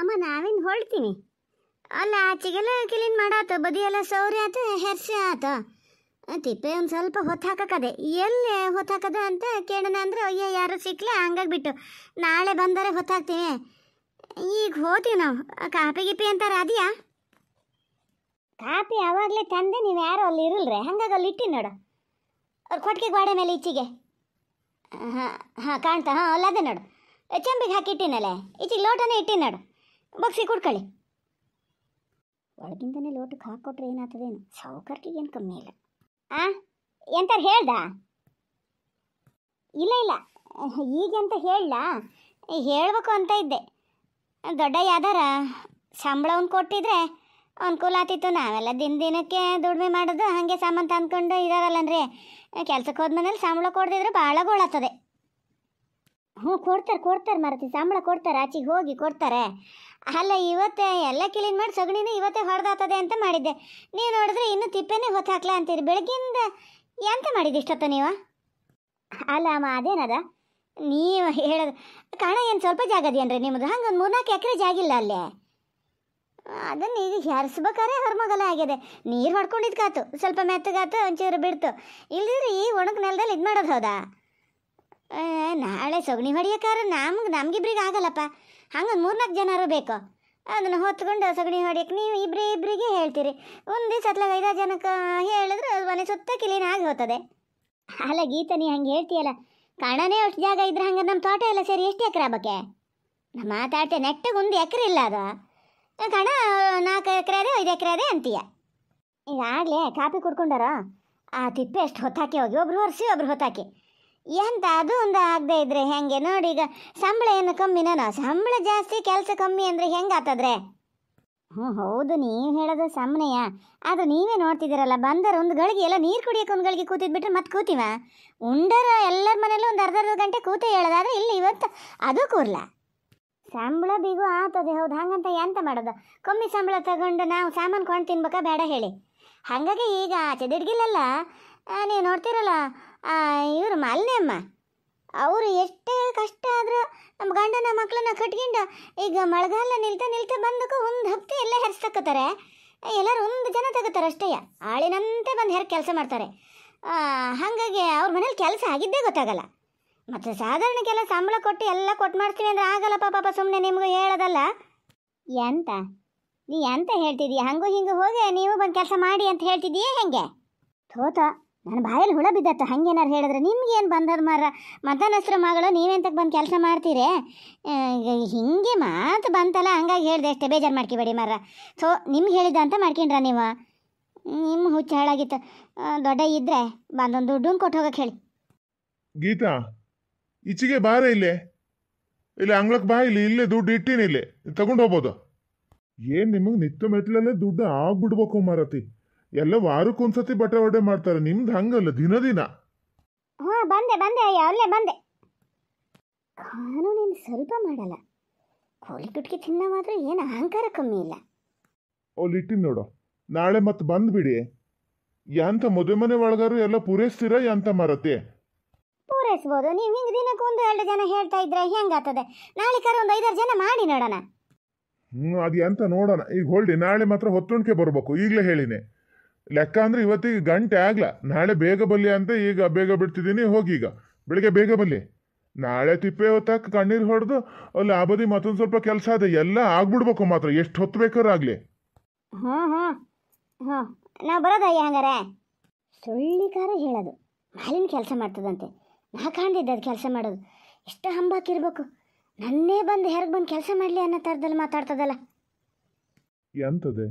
ಅಮ್ಮ ನಾವೇನು ಹೊಳ್ತೀನಿ ಅಲ್ಲ ಆಚೆಗೆಲ್ಲ ಕ್ಲೀನ್ ಮಾಡಾತು ಬದಿಯೆಲ್ಲ ಸೌರಿ ಆತ ಹೆರ್ಸೆ ಆತ ತಿಪ್ಪೆ ಒಂದು ಸ್ವಲ್ಪ ಹೊತ್ತು ಎಲ್ಲಿ ಹೊತ್ತಾಕದ ಅಂತ ಕೇಳೋಣ ಅಂದ್ರೆ ಅಯ್ಯ ಯಾರು ಸಿಕ್ಕಲೆ ಹಂಗಾಗಿ ಬಿಟ್ಟು ನಾಳೆ ಬಂದರೆ ಹೊತ್ತು ಹಾಕ್ತೀನಿ ಈಗ ಹೋತೀವಿ ನಾವು ಕಾಪಿ ಗಿಪಿ ಅಂತಾರೆ ಅದಿಯಾ ಕಾಪಿ ಯಾವಾಗಲೇ ತಂದೆ ನೀವು ಯಾರು ಅಲ್ಲಿ ಇರಲ್ರೆ ಹಂಗಾಗಿ ಅಲ್ಲಿ ಇಟ್ಟಿ ನೋಡು ಅವ್ರು ಕೊಟ್ಟಿಗೆ ಗೋಡೆ ಮೇಲೆ ಈಚೆಗೆ ಹಾಂ ಹಾಂ ಕಾಣ್ತಾ ಹಾಂ ಅಲ್ಲದೆ ನೋಡು ಚಂಬಿಗೆ ಹಾಕಿ ಇಟ್ಟಿನಲ್ಲೇ ಈಚೆಗೆ ಲೋಟನೇ ಇಟ್ಟಿ ನೋಡು ಬಗ್ಸಿ ಕುಡ್ಕೊಳ್ಳಿ ಒಳಗಿಂದನೇ ಲೋಟಕ್ಕೆ ಹಾಕೊಟ್ರೆ ಏನಾಗ್ತದೇನು ಸಾವುಕಾರ್ಕಿಗೆ ಏನು ಕಮ್ಮಿ ಇಲ್ಲ ಆ ಎಂತ ಹೇಳ್ದ ಇಲ್ಲ ಇಲ್ಲ ಈಗೆಂತ ಹೇಳಲ್ಲ ಹೇಳಬೇಕು ಅಂತ ಇದ್ದೆ ದೊಡ್ಡ ಯಾವ್ದಾರ ಸಂಬಳ ಕೊಟ್ಟಿದ್ರೆ ಅನುಕೂಲ ಆತಿತ್ತು ನಾವೆಲ್ಲ ದಿನ ದಿನಕ್ಕೆ ದುಡಿಮೆ ಮಾಡೋದು ಹಾಗೆ ಸಾಮಾನು ತಂದ್ಕೊಂಡು ಇದಾರಲ್ಲನ್ರಿ ಕೆಲ್ಸಕ್ಕೆ ಹೋದ್ಮೇಲೆ ಸಂಬಳ ಕೊಡದಿದ್ರೆ ಭಾಳ ಗೋಳಾಗ್ತದೆ ಹ್ಞೂ ಕೊಡ್ತಾರೆ ಕೊಡ್ತಾರೆ ಮಾರತಿ ಸಂಬಳ ಕೊಡ್ತಾರೆ ಆಚೆಗೆ ಹೋಗಿ ಕೊಡ್ತಾರೆ ಅಲ್ಲ ಇವತ್ತೇ ಎಲ್ಲ ಕ್ಲೀನ್ ಮಾಡಿ ಸಗಣಿನ ಇವತ್ತೇ ಹೊಡೆದಾತದೆ ಅಂತ ಮಾಡಿದ್ದೆ ನೀವು ನೋಡಿದ್ರೆ ಇನ್ನೂ ತಿಪ್ಪೆನೇ ಹೊತ್ತು ಅಂತೀರಿ ಬೆಳಗ್ಗಿಂದ ಎಂತ ಮಾಡಿದ್ದು ಇಷ್ಟೊತ್ತ ನೀವು ಅಲ್ಲ ಅಮ್ಮ ಅದೇನದ ನೀವು ಹೇಳೋದು ಕಣ ಏನು ಸ್ವಲ್ಪ ಜಾಗ ಅದೇನ್ರಿ ನಿಮ್ಮದು ಹಂಗೆ ಒಂದು ಮೂರ್ನಾಲ್ಕು ಎಕರೆ ಜಾಗಿಲ್ಲ ಅಲ್ಲೇ ಅದನ್ನು ಈಗ ಹೆರ್ಸ್ಬೇಕಾರೆ ಹೊರಮಗಲ ಆಗಿದೆ ನೀರು ಕಾತು ಸ್ವಲ್ಪ ಮೆತ್ತಗಾತು ಒಂಚೂರು ಬಿಡ್ತು ಇಲ್ದಿದ್ರೆ ಈ ಒಣಗ ನೆಲದಲ್ಲಿ ಇದು ಮಾಡೋದು ಹೌದಾ ನಾಳೆ ಸಗಣಿ ಹೊಡಿಯೋಕ್ಕಾರ ನಮ್ಗೆ ನಮಗಿಬ್ರಿಗೆ ಆಗಲ್ಲಪ್ಪ ಹಂಗ ಮೂರ್ನಾಲ್ಕು ಜನರು ಬೇಕು ಅದನ್ನು ಹೊತ್ಕೊಂಡು ಸಗಣಿ ಹೊಡಿಯಕ್ಕೆ ನೀವು ಇಬ್ಬರೇ ಇಬ್ಬರಿಗೆ ಹೇಳ್ತೀರಿ ದಿವಸ ಸತ್ಲಾಗ ಐದಾರು ಜನಕ್ಕೆ ಹೇಳಿದ್ರೆ ಅದು ಮನೆ ಸುತ್ತ ಕ್ಲೀನ್ ಆಗಿ ಹೋಗ್ತದೆ ಅಲ್ಲ ಗೀತ ನೀ ಹಂಗೆ ಹೇಳ್ತೀಯಲ್ಲ ಕಣನೇ ಅಷ್ಟು ಜಾಗ ಇದ್ರೆ ಹಂಗೆ ನಮ್ಮ ತೋಟ ಎಲ್ಲ ಸೇರಿ ಎಷ್ಟು ಎಕರೆ ಹಬ್ಬಕ್ಕೆ ನಾ ಮಾತಾಡ್ತೆ ನೆಟ್ಟಗೆ ಒಂದು ಎಕರೆ ಇಲ್ಲ ಅದು ಕಣ ನಾಲ್ಕು ಎಕರೆ ಅದೇ ಐದು ಎಕರೆ ಅದೇ ಅಂತೀಯ ಈಗ ಆಗಲೇ ಕಾಪಿ ಕುಡ್ಕೊಂಡಾರ ಆ ತಿಪ್ಪೆ ಎಷ್ಟು ಹೊತ್ತಾಕಿ ಹೋಗಿ ಒಬ್ರು ಹೊರಿಸಿ ಒಬ್ರು ಹೊತ್ತಾಕಿ ಎಂತ ಅದು ಒಂದು ಆಗದೆ ಇದ್ರೆ ಹೆಂಗೆ ನೋಡಿ ಈಗ ಸಂಬಳ ಏನು ಕಮ್ಮಿ ನಾನು ಸಂಬಳ ಜಾಸ್ತಿ ಕೆಲಸ ಕಮ್ಮಿ ಅಂದರೆ ಹೆಂಗೆ ಆತದ್ರೆ ಹ್ಞೂ ಹೌದು ನೀವು ಹೇಳೋದು ಸಮನೆಯ ಅದು ನೀವೇ ನೋಡ್ತಿದ್ದೀರಲ್ಲ ಬಂದರ ಒಂದು ಗಳಿಗೆ ಎಲ್ಲ ನೀರು ಕುಡಿಯೋಕೆ ಒಂದು ಗಳಿಗೆ ಬಿಟ್ರೆ ಮತ್ತೆ ಕೂತೀವ ಉಂಡರ ಎಲ್ಲರ ಮನೇಲಿ ಒಂದು ಅರ್ಧ ಅರ್ಧ ಗಂಟೆ ಕೂತೆ ಹೇಳೋದಾದ್ರೆ ಇಲ್ಲಿ ಇವತ್ತು ಅದು ಕೂರ್ಲ ಸಂಬಳ ಬೀಗು ಆತದೆ ಹೌದು ಹಾಗಂತ ಎಂತ ಮಾಡೋದು ಕಮ್ಮಿ ಸಂಬಳ ತಗೊಂಡು ನಾವು ಸಾಮಾನು ಕೊಂಡು ತಿನ್ಬೇಕಾ ಬೇಡ ಹೇಳಿ ಹಾಗಾಗಿ ಈಗ ಆಚೆ ದಿಡ್ಗಿಲ್ಲಲ್ಲ ನೀವು ನೋಡ್ತಿರಲ್ಲ ಇವರು ಮಾಲಿನಿ ಅಮ್ಮ ಅವರು ಎಷ್ಟೇ ಕಷ್ಟ ಆದರೂ ನಮ್ಮ ಗಂಡನ ಮಕ್ಕಳನ್ನ ಕಟ್ಕೊಂಡು ಈಗ ಮಳೆಗಾಲ ನಿಲ್ತಾ ನಿಲ್ತಾ ಬಂದಕ್ಕೆ ಒಂದು ಹತ್ತಿ ಎಲ್ಲ ಹೆರ್ಸಕತ್ತಾರೆ ಎಲ್ಲರೂ ಒಂದು ಜನ ತಗೋತಾರೆ ಅಷ್ಟೇ ಆಳಿನಂತೆ ಬಂದು ಹೆರ್ ಕೆಲಸ ಮಾಡ್ತಾರೆ ಹಾಗಾಗಿ ಅವ್ರ ಮನೇಲಿ ಕೆಲಸ ಆಗಿದ್ದೇ ಗೊತ್ತಾಗಲ್ಲ ಮತ್ತು ಸಾಧಾರಣಕ್ಕೆಲ್ಲ ಸಂಬಳ ಕೊಟ್ಟು ಎಲ್ಲ ಕೊಟ್ಟು ಮಾಡ್ತೀನಿ ಅಂದರೆ ಆಗಲ್ಲ ಪಾಪ ಸುಮ್ಮನೆ ನಿಮಗೂ ಹೇಳೋದಲ್ಲ ಎಂತ ನೀ ಎಂತ ಹೇಳ್ತಿದ್ದೀಯ ಹಂಗೂ ಹಿಂಗೂ ಹೋಗಿ ನೀವು ಬಂದು ಕೆಲಸ ಮಾಡಿ ಅಂತ ಹೇಳ್ತಿದ್ದೀಯೇ ಹೆಂಗೆ ಥೋತ ನನ್ನ ಬಾಯಲ್ಲಿ ಹುಳ ಬಿದ್ದತ್ತ ಹಂಗೇನಾರು ಹೇಳಿದ್ರೆ ನಿಮ್ಗೇನು ಬಂದದ ಮಾರ ಮತನಸ್ರ ಮಗಳು ನೀವೆಂತಕ್ಕೆ ಬಂದು ಕೆಲಸ ಮಾಡ್ತೀರಿ ಹಿಂಗೆ ಮಾತು ಬಂತಲ್ಲ ಹಂಗಾಗಿ ಹೇಳಿದೆ ಅಷ್ಟೇ ಬೇಜಾರು ಮಾಡ್ಕೊಬೇಡಿ ಮಾರ ಸೊ ನಿಮ್ಗೆ ಹೇಳಿದ್ದ ಅಂತ ಮಾಡ್ಕೊಂಡ್ರ ನೀವು ನಿಮ್ಮ ಹುಚ್ಚ ಹಾಳಾಗಿತ್ತು ದೊಡ್ಡ ಇದ್ದರೆ ಬಂದೊಂದು ದುಡ್ಡು ಕೊಟ್ಟು ಹೋಗಕ್ಕೆ ಹೇಳಿ ಗೀತಾ ಇಚ್ಚಿಗೆ ಬಾರ ಇಲ್ಲೇ ಇಲ್ಲ ಅಂಗ್ಳಕ್ಕೆ ಬಾ ಇಲ್ಲಿ ಇಲ್ಲೇ ದುಡ್ಡು ಇಟ್ಟಿನಿ ಇಲ್ಲಿ ತಗೊಂಡು ಹೋಗ್ಬೋದು ಏನು ನಿಮಗೆ ನಿತ್ಯ ಮೆಟ್ಲಲ್ಲೇ ದುಡ್ಡು ಆಗ್ಬಿಡ್ಬೇಕು ಮಾರತಿ ಎಲ್ಲ ವಾರಕ್ಕೊಂದ್ಸತಿ ಬಟಾವಡೆ ಮಾಡ್ತಾರೆ ನಿಮ್ದು ಹಂಗಲ್ಲ ದಿನ ದಿನ ಹಾ ಬಂದೆ ಬಂದೆ ಅಯ್ಯ ಅಲ್ಲೇ ಬಂದೆ ಕಾನೂನಿನ ಸ್ವಲ್ಪ ಮಾಡಲ್ಲ ಕೋಳಿ ಕುಟ್ಕಿ ತಿನ್ನ ಮಾತ್ರ ಏನು ಅಹಂಕಾರ ಕಮ್ಮಿ ಇಲ್ಲ ಓ ನೋಡು ನಾಳೆ ಮತ್ತೆ ಬಂದ್ಬಿಡಿ ಯಾಂತ ಮದುವೆ ಮನೆ ಒಳಗಾರು ಎಲ್ಲ ಪೂರೈಸ್ತೀರಾ ಯಾಂತ ಮಾರತಿ ಪೂರೈಸ್ಬೋದು ನೀವು ಹಿಂಗೆ ದಿನಕ್ಕೆ ಒಂದು ಎರಡು ಜನ ಹೇಳ್ತಾ ಇದ್ರೆ ಹೆಂಗಾಗ್ತದೆ ನಾಳೆ ಕರ ಒಂದು ಐದಾರು ಜನ ಮಾಡಿ ನೋಡೋಣ ಹ್ಞೂ ಅದು ಎಂತ ನೋಡೋಣ ಈಗ ಹೊಳ್ಳಿ ನಾಳೆ ಮಾತ್ರ ಹೊತ್ತುಣ್ಕೆ ಬರಬೇಕು ಈಗಲೇ ಹೇಳಿನಿ ಲೆಕ್ಕ ಅಂದರೆ ಇವತ್ತಿಗೆ ಗಂಟೆ ಆಗಲ್ಲ ನಾಳೆ ಬೇಗ ಬಲ್ಲಿ ಅಂತ ಈಗ ಬೇಗ ಬಿಡ್ತಿದ್ದೀನಿ ಹೋಗೀಗ ಬೆಳಿಗ್ಗೆ ಬೇಗ ಬಲ್ಲಿ ನಾಳೆ ತಿಪ್ಪೆ ಹೊತ್ತಾಕ ಕಣ್ಣೀರು ಹೊಡೆದು ಅಲ್ಲಿ ಆ ಮತ್ತೊಂದು ಸ್ವಲ್ಪ ಕೆಲಸ ಅದ ಎಲ್ಲ ಆಗ್ಬಿಡ್ಬೇಕು ಮಾತ್ರ ಎಷ್ಟು ಹೊತ್ತು ಬೇಕಾದ್ರೂ ಆಗಲಿ ಹಾಂ ಹಾಂ ಹಾಂ ನಾ ಬರೋದಯ್ಯ ಹಂಗಾರೆ ಸುಳ್ಳಿಕಾರ ಹೇಳೋದು ಮಾಲಿನ ಕೆಲಸ ಮಾಡ್ತದಂತೆ ನಾ ಕಾಣ್ದಿದ್ದ ಅದು ಕೆಲಸ ಮಾಡೋದು ಎಷ್ಟು ಹಂಬಾಕಿರ್ಬೇಕು ನನ್ನೇ ಬಂದು ಹೆರ್ಗೆ ಬಂದು ಕೆಲಸ ಮಾಡಲಿ ಅನ್ನೋ ಥರದಲ್ಲಿ ಮಾತಾಡ್ತದಲ್ಲ ಎಂತದೆ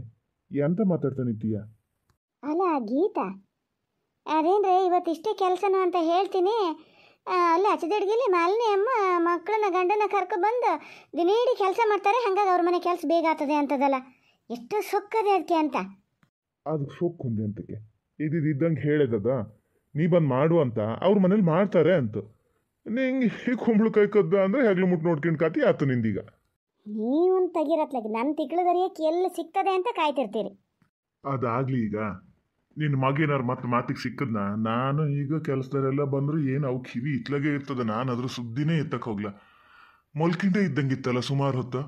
ಎಂತ ಮಾತಾಡ್ತಾನಿದ್ದೀಯಾ ಅಲ್ಲ ಗೀತಾ ಅದೇನ್ರಿ ಇವತ್ತಿಷ್ಟೇ ಕೆಲಸನೂ ಅಂತ ಹೇಳ್ತೀನಿ ಅಲ್ಲಿ ಅಚ್ಚದಡ್ಗಿಲಿ ಮಾಲಿನಿ ಅಮ್ಮ ಮಕ್ಕಳನ್ನ ಗಂಡನ ಕರ್ಕೊಬಂದು ದಿನೇಡಿ ಕೆಲಸ ಮಾಡ್ತಾರೆ ಹಂಗಾಗಿ ಅವ್ರ ಮನೆ ಕೆಲಸ ಬೇಗ ಆಗ್ತದೆ ಅಂತದಲ್ಲ ಎಷ್ಟು ಸೊಕ್ಕದೆ ಅದಕ್ಕೆ ಅಂತ ಅದು ಸೊಕ್ಕು ಅಂತಕ್ಕೆ ಇದ್ದಂಗೆ ಹೇಳಿದದ ನೀ ಬಂದು ಮಾಡು ಅಂತ ಅವ್ರ ಮನೇಲಿ ಮಾಡ್ತಾರೆ ಅಂತ ನಿಂಗೆ ಕೈ ಕದ್ದ ಅಂದ್ರೆ ಹೆಗ್ಲು ಮುಟ್ಟು ನೋಡ್ಕೊಂಡು ಕಾತಿ ಆತು ನಿಂದೀಗ ನೀವು ತೆಗಿರತ್ಲಾಗಿ ನನ್ನ ತಿಗ್ಳದರಿಯಕ್ಕೆ ಎಲ್ಲಿ ಸಿಗ್ತದೆ ಅಂತ ಕಾಯ್ತಿರ್ತೀರಿ ಅದಾಗ್ಲಿ ಈಗ ನಿನ್ನ ಮಗೇನಾರು ಮತ್ತೆ ಮಾತಿಗೆ ಸಿಕ್ಕದ್ನ ನಾನು ಈಗ ಕೆಲಸದಲ್ಲೆಲ್ಲ ಬಂದರೂ ಏನು ಅವು ಕಿವಿ ಇತ್ಲಗೇ ಇರ್ತದೆ ನಾನು ಅದ್ರ ಸುದ್ದಿನೇ ಎತ್ತಕ್ಕೆ ಹೋಗ್ಲ ಮಲ್ಕಿಂಡೆ ಇದ್ದಂಗಿತ್ತಲ್ಲ ಸುಮಾರು ಹೊತ್ತು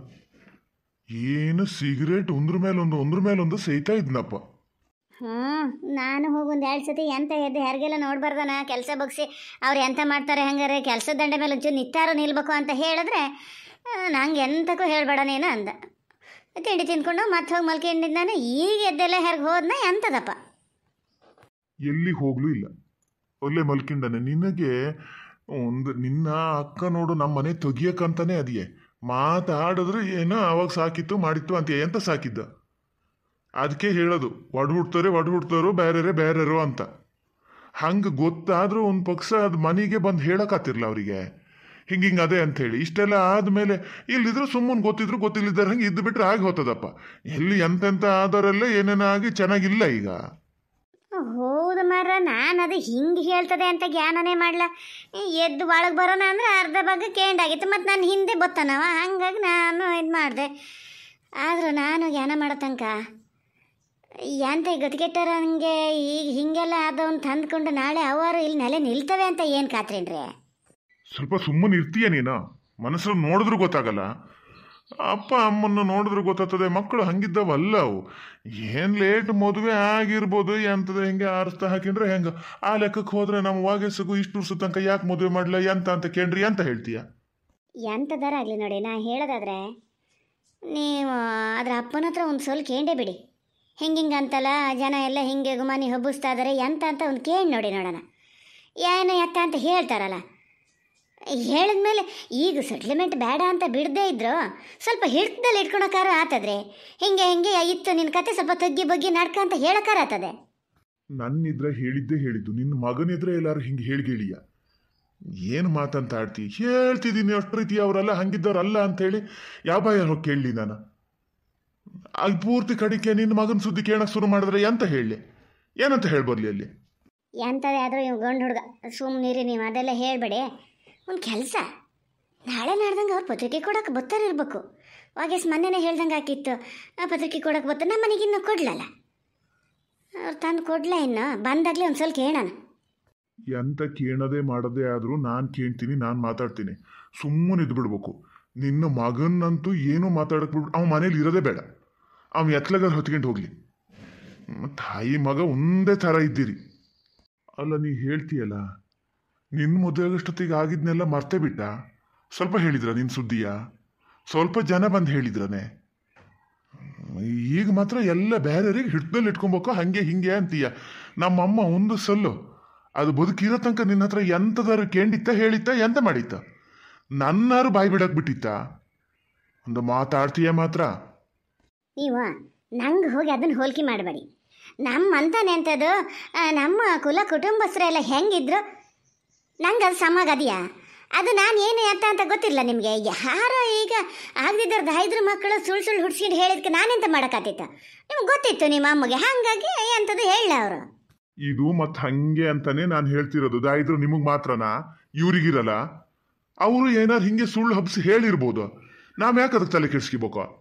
ಏನು ಸಿಗರೇಟ್ ಒಂದ್ರ ಮೇಲೊಂದು ಒಂದ್ರ ಮೇಲೊಂದು ಸೇಯ್ತಾ ಇದ್ನಪ್ಪ ಹ್ಮ್ ನಾನು ಹೋಗೊಂದು ಎರಡು ಸತಿ ಎಂತ ಎದ್ದು ಯಾರಿಗೆಲ್ಲ ನೋಡ್ಬಾರ್ದನ ಕೆಲಸ ಬಗ್ಸಿ ಅವ್ರು ಎಂತ ಮಾಡ್ತಾರೆ ಹಂಗಾರೆ ಕೆಲಸದ ದಂಡೆ ಮೇಲೆ ಒಂಚೂರು ನಿತ್ತಾರು ನಿಲ್ಬೇಕು ಅಂತ ಹೇಳಿದ್ರೆ ನಂಗೆ ಎಂತಕ್ಕೂ ಹೇಳಬೇಡ ನೀನು ಅಂದ ತಿಂಡಿ ತಿಂದ್ಕೊಂಡು ಮತ್ತೆ ಹೋಗಿ ಮಲ್ಕೊಂಡಿದ್ದಾನೆ ಈಗ ಎದ್ದೆಲ್ಲ ಹೆರ್ಗೆ ಹೋದ್ನ ಎಂತದಪ್ಪ ಎಲ್ಲಿ ಹೋಗ್ಲೂ ಇಲ್ಲ ಒಳ್ಳೆ ಮಲ್ಕಿಂಡನೆ ನಿನಗೆ ಒಂದು ನಿನ್ನ ಅಕ್ಕ ನೋಡು ನಮ್ಮ ಮನೆ ತೆಗಿಯಕ್ಕಂತಾನೆ ಅದೇ ಮಾತಾಡಿದ್ರೆ ಏನೋ ಅವಾಗ ಸಾಕಿತ್ತು ಮಾಡಿತ್ತು ಅಂತ ಎಂತ ಸಾಕಿದ್ದ ಅದಕ್ಕೆ ಹೇಳೋದು ಒಡ್ಬಿಡ್ತಾರೆ ಒಡ್ಬಿಡ್ತಾರೋ ಬೇರೆ ಬೇರೆರು ಅಂತ ಹಂಗೆ ಗೊತ್ತಾದರೂ ಒಂದು ಪಕ್ಷ ಅದು ಮನೆಗೆ ಬಂದು ಹೇಳೋಕ್ಕಾತಿರ್ಲ ಅವರಿಗೆ ಹಿಂಗೆ ಹಿಂಗೆ ಅದೇ ಹೇಳಿ ಇಷ್ಟೆಲ್ಲ ಆದಮೇಲೆ ಇಲ್ಲಿದ್ರು ಸುಮ್ಮನೆ ಗೊತ್ತಿದ್ರು ಗೊತ್ತಿಲ್ಲದಾರ ಹಂಗೆ ಇದ್ದು ಬಿಟ್ರೆ ಆಗಿ ಹೋತದಪ್ಪ ಎಲ್ಲಿ ಎಂತೆಂಥ ಆದವರೆಲ್ಲ ಏನೇನಾಗಿ ಚೆನ್ನಾಗಿಲ್ಲ ಈಗ ಹೌದು ಮಾರ ನಾನು ಅದು ಹಿಂಗೆ ಹೇಳ್ತದೆ ಅಂತ ಜ್ಞಾನನೇ ಮಾಡ್ಲ ಎದ್ದು ಒಳಗೆ ಬರೋಣ ಅಂದ್ರೆ ಅರ್ಧ ಭಾಗ ಕೇಂಡಾಗಿತ್ತು ಮತ್ತು ನಾನು ಹಿಂದೆ ಬತ್ತಾನವ ಹಂಗಾಗಿ ನಾನು ಇದು ಮಾಡಿದೆ ಆದರೂ ನಾನು ಜ್ಞಾನ ಮಾಡೋ ತನಕ ಎಂತ ಗೊತ್ತಿಗೆಟ್ಟರ ನನಗೆ ಈಗ ಹಿಂಗೆಲ್ಲ ಅದನ್ನು ತಂದ್ಕೊಂಡು ನಾಳೆ ಅವರು ಇಲ್ಲಿ ನೆಲೆ ನಿಲ್ತವೆ ಅಂತ ಏನು ರೀ ಸ್ವಲ್ಪ ಸುಮ್ಮನೆ ಇರ್ತೀಯ ನೀನು ಮನಸ್ಸಲ್ಲಿ ನೋಡಿದ್ರೂ ಗೊತ್ತಾಗಲ್ಲ ಅಪ್ಪ ಅಮ್ಮನ್ನು ನೋಡಿದ್ರೆ ಗೊತ್ತಾಗ್ತದೆ ಮಕ್ಕಳು ಹಂಗಿದ್ದವಲ್ಲ ಅವು ಏನು ಲೇಟ್ ಮದುವೆ ಆಗಿರ್ಬೋದು ಎಂಥದ್ದು ಹಿಂಗೆ ಅರ್ಥ ಹಾಕಿಂದ್ರೆ ಹೆಂಗೆ ಆ ಲೆಕ್ಕಕ್ಕೆ ಹೋದ್ರೆ ನಮ್ಮ ವಾಗೆಸಗು ಇಷ್ಟು ವರ್ಷ ತನಕ ಯಾಕೆ ಮದುವೆ ಮಾಡಲ ಎಂತ ಅಂತ ಕೇಳ್ರಿ ಅಂತ ಹೇಳ್ತೀಯ ಎಂಥದಾರ ಆಗಲಿ ನೋಡಿ ನಾ ಹೇಳೋದಾದ್ರೆ ನೀವು ಅದ್ರ ಅಪ್ಪನ ಹತ್ರ ಒಂದು ಸೋಲ್ ಕೇಂಡೆ ಬಿಡಿ ಹಿಂಗೆ ಅಂತಲ್ಲ ಜನ ಎಲ್ಲ ಹಿಂಗೆ ಮನೆ ಹಬ್ಬಿಸ್ತಾ ಇದ್ದಾರೆ ಎಂತ ಅಂತ ಒಂದು ಕೇಳಿ ನೋಡಿ ನೋಡೋಣ ಏನು ಎತ್ತ ಅಂತ ಹೇಳ್ತಾರಲ್ಲ ಹೇಳಿದ್ಮೇಲೆ ಈಗ ಸೆಟ್ಲ್ಮೆಂಟ್ ಬೇಡ ಅಂತ ಬಿಡದೇ ಇದ್ರು ಸ್ವಲ್ಪ ಹಿಡ್ತದಲ್ಲಿ ಇಟ್ಕೊಳಕಾರ ಆತದ್ರೆ ಹಿಂಗೆ ಹಿಂಗೆ ಇತ್ತು ನಿನ್ನ ಕತೆ ಸ್ವಲ್ಪ ತಗ್ಗಿ ಬಗ್ಗೆ ನಡ್ಕ ಅಂತ ಹೇಳಕಾರ ಆತದೆ ನನ್ನಿದ್ರೆ ಹೇಳಿದ್ದೆ ಹೇಳಿದ್ದು ನಿನ್ನ ಮಗನಿದ್ರೆ ಎಲ್ಲರೂ ಹಿಂಗೆ ಹೇಳಿಗೇಳಿಯ ಏನು ಮಾತಂತ ಆಡ್ತಿ ಹೇಳ್ತಿದ್ದೀನಿ ಅಷ್ಟು ರೀತಿ ಅವರೆಲ್ಲ ಹಂಗಿದ್ದವ್ರಲ್ಲ ಹೇಳಿ ಯಾವ ಬಾಯಲ್ಲಿ ಹೋಗಿ ಕೇಳಲಿ ನಾನು ಅಲ್ಲಿ ಪೂರ್ತಿ ಕಡಿಕೆ ನಿನ್ನ ಮಗನ ಸುದ್ದಿ ಕೇಳಕ್ ಶುರು ಮಾಡಿದ್ರೆ ಎಂತ ಹೇಳಿ ಏನಂತ ಹೇಳ್ಬರ್ಲಿ ಅಲ್ಲಿ ಎಂತದೇ ಆದರೂ ಇವ್ ಗಂಡು ಹುಡುಗ ಸುಮ್ಮನಿರಿ ನೀವು ಅದೆಲ್ಲ ಹೇಳಬೇಡಿ ಒಂದು ಕೆಲಸ ನಾಳೆ ನಾಡ್ದಂಗೆ ಅವ್ರು ಪತ್ರಿಕೆ ಕೊಡೋಕೆ ಬತ್ತಾರ ಇರಬೇಕು ವಾಗೇಶ್ ಮೊನ್ನೆನೇ ಹೇಳ್ದಂಗೆ ಹಾಕಿತ್ತು ಆ ಪತ್ರಿಕೆ ಕೊಡೋಕೆ ಬತ್ತ ನಮ್ಮ ಮನೆಗೆ ಇನ್ನೂ ಕೊಡ್ಲಲ್ಲ ಅವ್ರು ತಂದು ಕೊಡ್ಲ ಇನ್ನು ಬಂದಾಗಲೇ ಒಂದು ಸ್ವಲ್ಪ ಕೇಳೋಣ ಎಂತ ಕೇಳದೆ ಮಾಡದೆ ಆದರೂ ನಾನು ಕೇಳ್ತೀನಿ ನಾನು ಮಾತಾಡ್ತೀನಿ ಸುಮ್ಮನೆ ಇದ್ದು ಬಿಡ್ಬೇಕು ನಿನ್ನ ಮಗನಂತೂ ಏನೂ ಮಾತಾಡಕ್ಕೆ ಬಿಡ್ಬಿಟ್ಟು ಅವ್ನ ಮನೇಲಿ ಇರೋದೇ ಬೇಡ ಅವ್ನು ಎತ್ಲಗಾರ ಹೊತ್ಕೊಂಡು ಹೋಗಲಿ ತಾಯಿ ಮಗ ಒಂದೇ ಥರ ಇದ್ದೀರಿ ಅಲ್ಲ ನೀ ಹೇಳ್ತೀಯಲ್ಲ ನಿನ್ನ ಮದುವೆಗಷ್ಟೊತ್ತಿಗೆ ಆಗಿದ್ನೆಲ್ಲ ಮರ್ತೆ ಬಿಟ್ಟ ಸ್ವಲ್ಪ ಹೇಳಿದ್ರ ನಿನ್ನ ಸುದ್ದಿಯ ಸ್ವಲ್ಪ ಜನ ಬಂದು ಹೇಳಿದ್ರನೆ ಈಗ ಮಾತ್ರ ಎಲ್ಲ ಬೇರೆಯವ್ರಿಗೆ ಹಿಡ್ದಲ್ಲಿ ಇಟ್ಕೊಬೇಕು ಹಂಗೆ ಹಿಂಗೆ ಅಂತೀಯ ನಮ್ಮಮ್ಮ ಒಂದು ಸಲ್ಲು ಅದು ಬದುಕಿರೋ ತನಕ ನಿನ್ನ ಹತ್ರ ಎಂಥದಾರು ಕೇಂಡಿತ್ತ ಹೇಳಿತ್ತ ಎಂತ ಮಾಡಿತ್ತ ನನ್ನಾರು ಬಾಯಿ ಬಿಡೋಕೆ ಬಿಟ್ಟಿತ್ತ ಒಂದು ಮಾತಾಡ್ತೀಯ ಮಾತ್ರ ನೀವ ನಂಗೆ ಹೋಗಿ ಅದನ್ನ ಹೋಲಿಕೆ ಮಾಡಬೇಡಿ ನಮ್ಮ ಅಂತಾನೆ ಅಂತದು ನಮ್ಮ ಕುಲ ಕುಟುಂಬಸ್ಥರೆಲ್ಲ ಹೆಂಗಿದ್ರು ನಂಗೆ ಅದು ಸಮಾಗದಿಯಾ ಅದು ನಾನು ಏನು ಅಂತ ಅಂತ ಗೊತ್ತಿಲ್ಲ ನಿಮಗೆ ಯಾರೋ ಈಗ ಆಗದಿದ್ದರ ಐದ್ರ ಮಕ್ಕಳು ಸುಳ್ಳು ಸುಳ್ಳು ಹುಡ್ಸ್ಕೊಂಡು ಹೇಳಿದ್ಕೆ ನಾನೆಂತ ಮಾಡೋಕ್ಕಾತಿತ್ತು ನಿಮ್ಗೆ ಗೊತ್ತಿತ್ತು ನಿಮ್ಮ ಅಮ್ಮಗೆ ಹಂಗಾಗಿ ಅಂಥದ್ದು ಹೇಳ ಅವರು ಇದು ಮತ್ತೆ ಹಂಗೆ ಅಂತಾನೆ ನಾನು ಹೇಳ್ತಿರೋದು ದಾಯಿದ್ರು ನಿಮಗೆ ಮಾತ್ರನಾ ಇವ್ರಿಗಿರಲ್ಲ ಅವರು ಏನಾದ್ರು ಹಿಂಗೆ ಸುಳ್ಳು ಹಬ್ಸಿ ಹೇಳಿರ್ಬೋದು ನಾವು ಯಾಕೆ ಅದಕ್ಕೆ ತಲೆ ಕೆಡಿಸ್ಕೋಬೇಕು